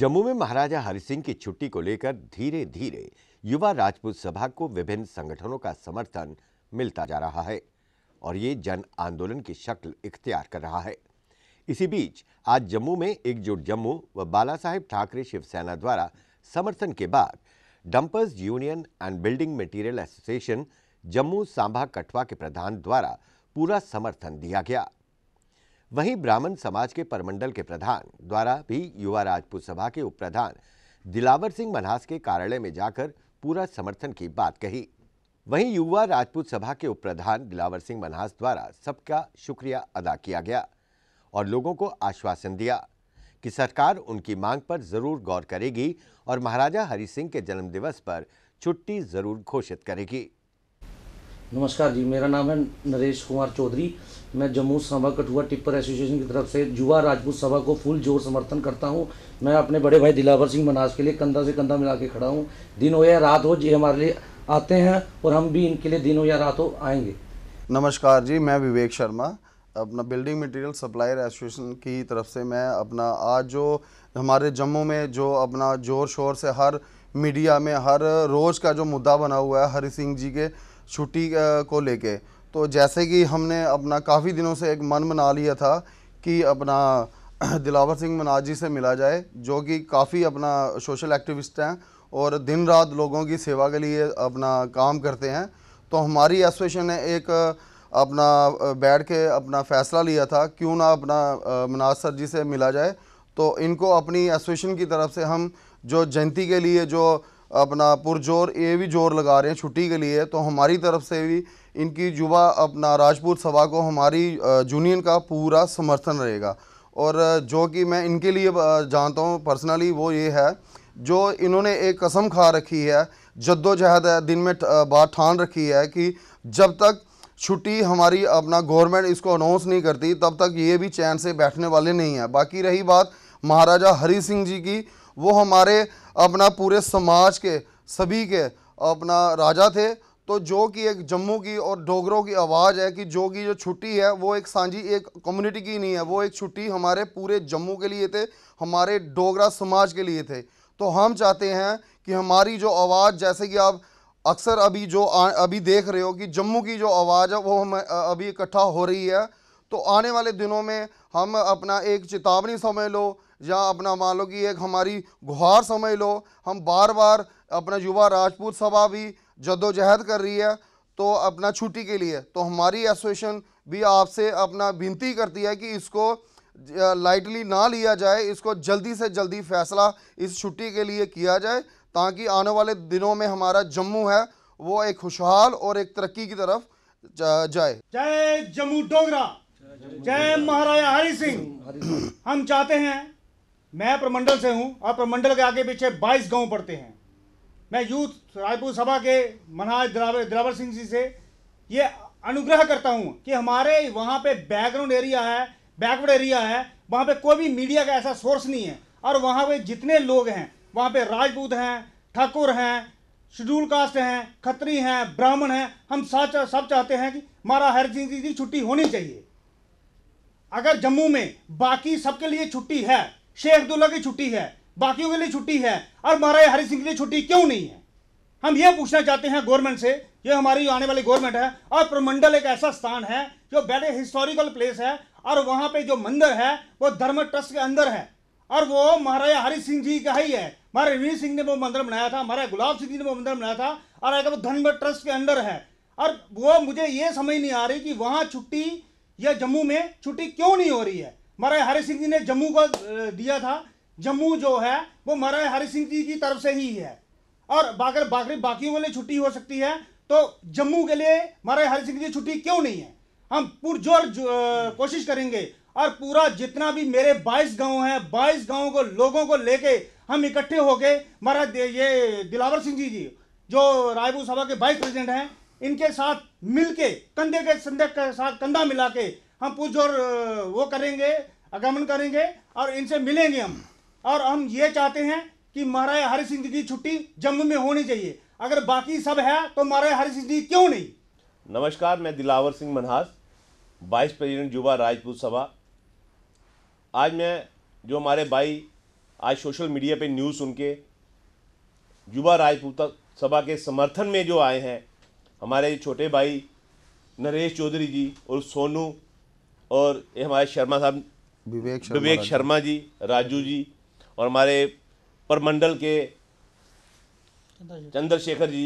जम्मू में महाराजा हरि सिंह की छुट्टी को लेकर धीरे धीरे युवा राजपूत सभा को विभिन्न संगठनों का समर्थन मिलता जा रहा है और ये जन आंदोलन की शक्ल इख्तियार कर रहा है इसी बीच आज जम्मू में एकजुट जम्मू व बाला साहेब ठाकरे शिवसेना द्वारा समर्थन के बाद dumpers union and building material association Jammu Samba Kathua के प्रधान द्वारा पूरा समर्थन दिया गया वहीं ब्राह्मण समाज के परमंडल के प्रधान द्वारा भी युवा राजपूत सभा के उप प्रधान दिलावर सिंह मन्हास के कार्यालय में जाकर पूरा समर्थन की बात कही वहीं युवा राजपूत सभा के उप प्रधान दिलावर सिंह मन्हास द्वारा सबका शुक्रिया अदा किया गया और लोगों को आश्वासन दिया कि सरकार उनकी मांग पर जरूर गौर करेगी और महाराजा हरि सिंह के जन्मदिवस पर छुट्टी जरूर घोषित करेगी नमस्कार जी मेरा नाम है नरेश कुमार चौधरी मैं जम्मू सभा कठुआ टिप्पर एसोसिएशन की तरफ से युवा राजपूत सभा को फुल जोर समर्थन करता हूं मैं अपने बड़े भाई दिलावर सिंह मनाज के लिए कंधा से कंधा मिला के खड़ा हूं दिन हो या रात हो जी हमारे लिए आते हैं और हम भी इनके लिए दिन हो या रात हो आएंगे नमस्कार जी मैं विवेक शर्मा अपना बिल्डिंग मटेरियल सप्लायर एसोसिएशन की तरफ से मैं अपना आज जो हमारे जम्मू में जो अपना ज़ोर शोर से हर मीडिया में हर रोज़ का जो मुद्दा बना हुआ है हरि सिंह जी के छुट्टी को लेके तो जैसे कि हमने अपना काफ़ी दिनों से एक मन मना लिया था कि अपना दिलावर सिंह मनाज जी से मिला जाए जो कि काफ़ी अपना सोशल एक्टिविस्ट हैं और दिन रात लोगों की सेवा के लिए अपना काम करते हैं तो हमारी एसोसिएशन ने एक अपना बैठ के अपना फैसला लिया था क्यों ना अपना मनाज सर जी से मिला जाए तो इनको अपनी एसोसिएशन की तरफ से हम जो जयंती के लिए जो अपना पुरजोर ये भी जोर लगा रहे हैं छुट्टी के लिए तो हमारी तरफ से भी इनकी युवा अपना राजपूत सभा को हमारी यूनियन का पूरा समर्थन रहेगा और जो कि मैं इनके लिए जानता हूँ पर्सनली वो ये है जो इन्होंने एक कसम खा रखी है जद्दोजहद है दिन में बात ठान रखी है कि जब तक छुट्टी हमारी अपना गवर्नमेंट इसको अनाउंस नहीं करती तब तक ये भी चैन से बैठने वाले नहीं हैं बाकी रही बात महाराजा हरी सिंह जी की वो हमारे अपना पूरे समाज के सभी के अपना राजा थे तो जो कि एक जम्मू की और डोगरों की आवाज़ है कि जो कि जो छुट्टी है वो एक सांझी एक कम्युनिटी की नहीं है वो एक छुट्टी हमारे पूरे जम्मू के लिए थे हमारे डोगरा समाज के लिए थे तो हम चाहते हैं कि हमारी जो आवाज़ जैसे कि आप अक्सर अभी जो आ, अभी देख रहे हो कि जम्मू की जो आवाज़ है वो हम अभी इकट्ठा हो रही है तो आने वाले दिनों में हम अपना एक चेतावनी समझ लो या अपना मान लो कि एक हमारी गुहार समझ लो हम बार बार अपना युवा राजपूत सभा भी जद्दोजहद कर रही है तो अपना छुट्टी के लिए तो हमारी एसोसिएशन भी आपसे अपना विनती करती है कि इसको लाइटली ना लिया जाए इसको जल्दी से जल्दी फैसला इस छुट्टी के लिए किया जाए ताकि आने वाले दिनों में हमारा जम्मू है वो एक खुशहाल और एक तरक्की की तरफ जाए जय जम्मू डोगरा जय महाराजा हरि सिंह हम चाहते हैं मैं प्रमंडल से हूं और प्रमंडल के आगे पीछे 22 गांव पड़ते हैं मैं यूथ रायपुर सभा के मनाज द्रावर सिंह जी से ये अनुग्रह करता हूं कि हमारे वहां पे बैकग्राउंड एरिया है बैकवर्ड एरिया है वहां पे कोई भी मीडिया का ऐसा सोर्स नहीं है और वहां पे जितने लोग हैं वहां पे राजपूत हैं ठाकुर हैं शेड्यूल कास्ट हैं खत्री हैं ब्राह्मण हैं हम सब चाहते हैं कि हमारा हर जी की छुट्टी होनी चाहिए अगर जम्मू में बाकी सबके लिए छुट्टी है शेख अब्दुल्ला की छुट्टी है बाकियों के लिए छुट्टी है और महाराजा हरि सिंह के लिए छुट्टी क्यों नहीं है हम ये पूछना चाहते हैं गवर्नमेंट से ये हमारी आने वाली गवर्नमेंट है और प्रमंडल एक ऐसा स्थान है जो बेटे हिस्टोरिकल प्लेस है और वहाँ पे जो मंदिर है वो धर्म ट्रस्ट के अंदर है और वो महाराजा हरि सिंह जी का ही है महाराज रणवीर सिंह ने वो मंदिर बनाया था महाराज गुलाब सिंह जी ने वो मंदिर बनाया था और अगर वो धर्म ट्रस्ट के अंदर है और वो मुझे ये समझ नहीं आ रही कि वहाँ छुट्टी या जम्मू में छुट्टी क्यों नहीं हो रही है महाराज हरि सिंह जी ने जम्मू को दिया था जम्मू जो है वो महाराज हरि सिंह जी की तरफ से ही है और अगर बाकी बाकी के लिए छुट्टी हो सकती है तो जम्मू के लिए महाराज हरि सिंह जी छुट्टी क्यों नहीं है हम पुरजोर कोशिश करेंगे और पूरा जितना भी मेरे 22 गांव हैं 22 गाँव को लोगों को लेके हम इकट्ठे होके महाराज ये दिलावर सिंह जी जी जो रायपुर सभा के वाइस प्रेसिडेंट हैं इनके साथ मिलके कंधे के संधे के साथ कंधा मिला के हम और वो करेंगे आगमन करेंगे और इनसे मिलेंगे हम और हम ये चाहते हैं कि महाराजा हरि सिंह जी की छुट्टी जम्मू में होनी चाहिए अगर बाकी सब है तो महाराजा हरि सिंह जी क्यों नहीं नमस्कार मैं दिलावर सिंह मनहास वाइस प्रेसिडेंट युवा राजपूत सभा आज मैं जो हमारे भाई आज सोशल मीडिया पे न्यूज़ सुन के युवा राजपूत सभा के समर्थन में जो आए हैं हमारे छोटे भाई नरेश चौधरी जी और सोनू और ये हमारे शर्मा साहब विवेक विवेक शर्मा जी राजू जी और हमारे परमंडल के चंद्रशेखर जी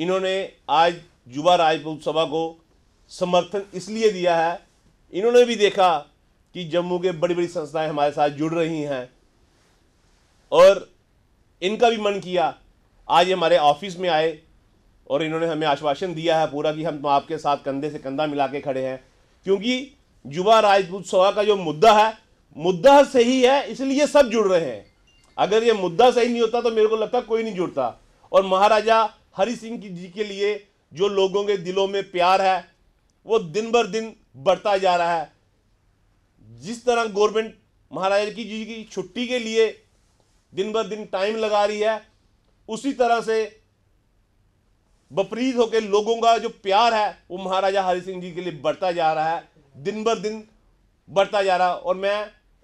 इन्होंने आज युवा राजपूत सभा को समर्थन इसलिए दिया है इन्होंने भी देखा कि जम्मू के बड़ी बड़ी संस्थाएं हमारे साथ जुड़ रही हैं और इनका भी मन किया आज हमारे ऑफिस में आए और इन्होंने हमें आश्वासन दिया है पूरा कि हम तो आपके साथ कंधे से कंधा मिला के खड़े हैं क्योंकि युवा राजपूत सभा का जो मुद्दा है मुद्दा सही है इसलिए सब जुड़ रहे हैं अगर ये मुद्दा सही नहीं होता तो मेरे को लगता कोई नहीं जुड़ता और महाराजा हरि सिंह जी के लिए जो लोगों के दिलों में प्यार है वो दिन भर दिन बढ़ता जा रहा है जिस तरह गवर्नमेंट महाराजा की जी की छुट्टी के लिए दिन भर दिन टाइम लगा रही है उसी तरह से बपरीत होकर लोगों का जो प्यार है वो महाराजा हरि सिंह जी के लिए बढ़ता जा रहा है दिन बर दिन बढ़ता जा रहा और मैं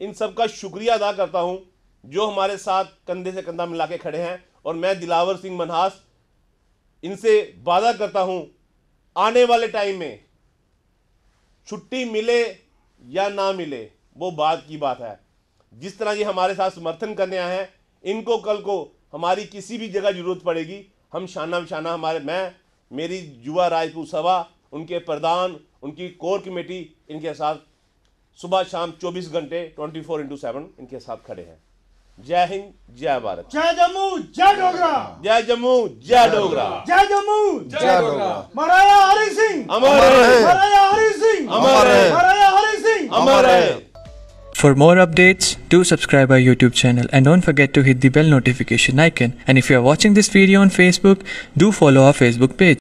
इन सब का शुक्रिया अदा करता हूँ जो हमारे साथ कंधे से कंधा मिला के खड़े हैं और मैं दिलावर सिंह मनहास इनसे वादा करता हूँ आने वाले टाइम में छुट्टी मिले या ना मिले वो बात की बात है जिस तरह ये हमारे साथ समर्थन करने आए हैं इनको कल को हमारी किसी भी जगह ज़रूरत पड़ेगी हम शाना बिशाना हमारे मैं मेरी युवा राजपूत सभा उनके प्रधान उनकी कोर कमेटी इनके साथ सुबह शाम 24 घंटे 24 फोर इंटू सेवन इनके साथ खड़े हैं जय हिंद जय भारत जय जम्मू जय डोगरा जय जम्मू जय डोगरा जय जम्मू जय डोगरा महाराजा हरि सिंह अमर For more updates, do subscribe our YouTube channel and don't forget to hit the bell notification icon. And if you are watching this video on Facebook, do follow our Facebook page.